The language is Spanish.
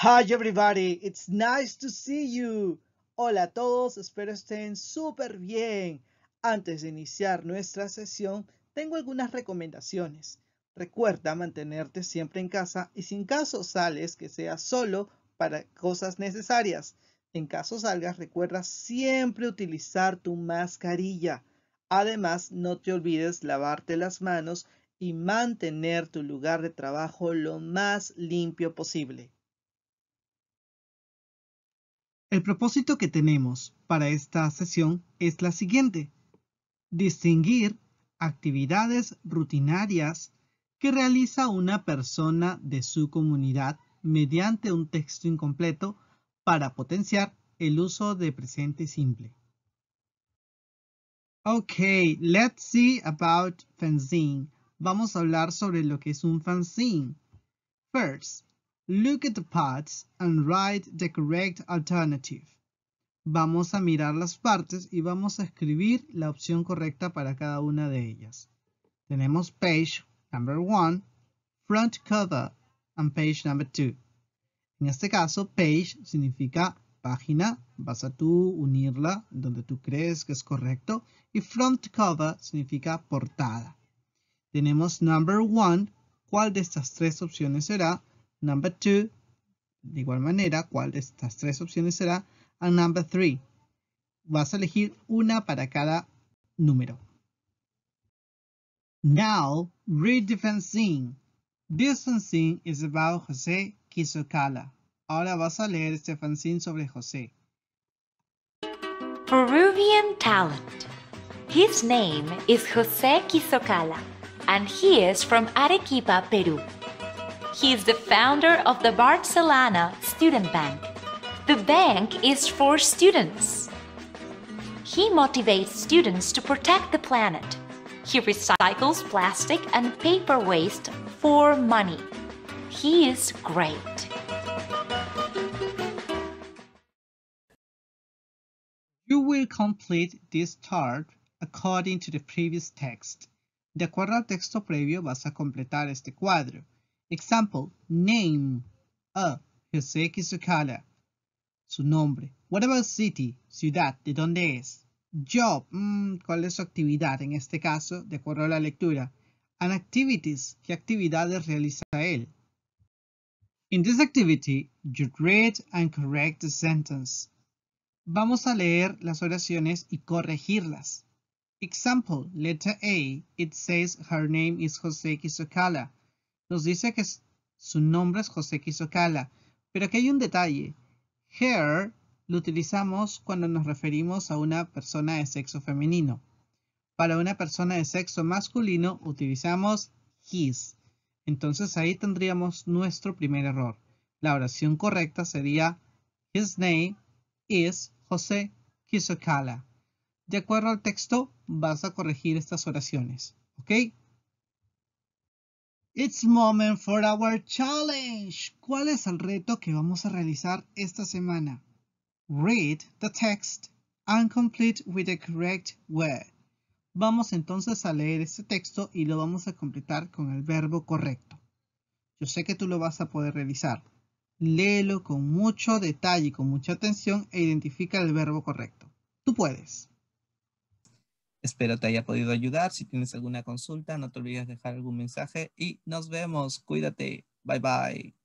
Hi everybody, it's nice to see you. Hola a todos, espero estén súper bien. Antes de iniciar nuestra sesión, tengo algunas recomendaciones. Recuerda mantenerte siempre en casa y sin caso sales, que sea solo para cosas necesarias. En caso salgas, recuerda siempre utilizar tu mascarilla. Además, no te olvides lavarte las manos y mantener tu lugar de trabajo lo más limpio posible. El propósito que tenemos para esta sesión es la siguiente. Distinguir actividades rutinarias que realiza una persona de su comunidad mediante un texto incompleto para potenciar el uso de presente simple. Ok, let's see about fanzine. Vamos a hablar sobre lo que es un fanzine. First, Look at the parts and write the correct alternative. Vamos a mirar las partes y vamos a escribir la opción correcta para cada una de ellas. Tenemos page number one, front cover and page number two. En este caso, page significa página, vas a tú unirla donde tú crees que es correcto y front cover significa portada. Tenemos number one, ¿cuál de estas tres opciones será? number 2, de igual manera, cuál de estas tres opciones será, and number 3. Vas a elegir una para cada número. Now, read the fanzine. This fanzine is about José Quisocala. Ahora vas a leer este fanzine sobre José. Peruvian talent. His name is José Quisocala, and he is from Arequipa, Peru. He is the founder of the Barcelona Student Bank. The bank is for students. He motivates students to protect the planet. He recycles plastic and paper waste for money. He is great. You will complete this chart according to the previous text. De acuerdo al texto previo vas a completar este cuadro. Example, name. A. José Sukala. Su nombre. What about city? Ciudad. ¿De dónde es? Job. Mm, ¿Cuál es su actividad? En este caso, de acuerdo a la lectura. And activities. ¿Qué actividades realiza él? In this activity, you read and correct the sentence. Vamos a leer las oraciones y corregirlas. Example, letter A. It says her name is Jose Sokala nos dice que su nombre es José Quisocala, pero aquí hay un detalle. Her lo utilizamos cuando nos referimos a una persona de sexo femenino. Para una persona de sexo masculino utilizamos his. Entonces ahí tendríamos nuestro primer error. La oración correcta sería His name is José Quisocala. De acuerdo al texto, vas a corregir estas oraciones. ¿Ok? It's moment for our challenge. ¿Cuál es el reto que vamos a realizar esta semana? Read the text and complete with the correct word. Vamos entonces a leer este texto y lo vamos a completar con el verbo correcto. Yo sé que tú lo vas a poder realizar. Léelo con mucho detalle y con mucha atención e identifica el verbo correcto. Tú puedes. Espero te haya podido ayudar. Si tienes alguna consulta, no te olvides de dejar algún mensaje y nos vemos. Cuídate. Bye bye.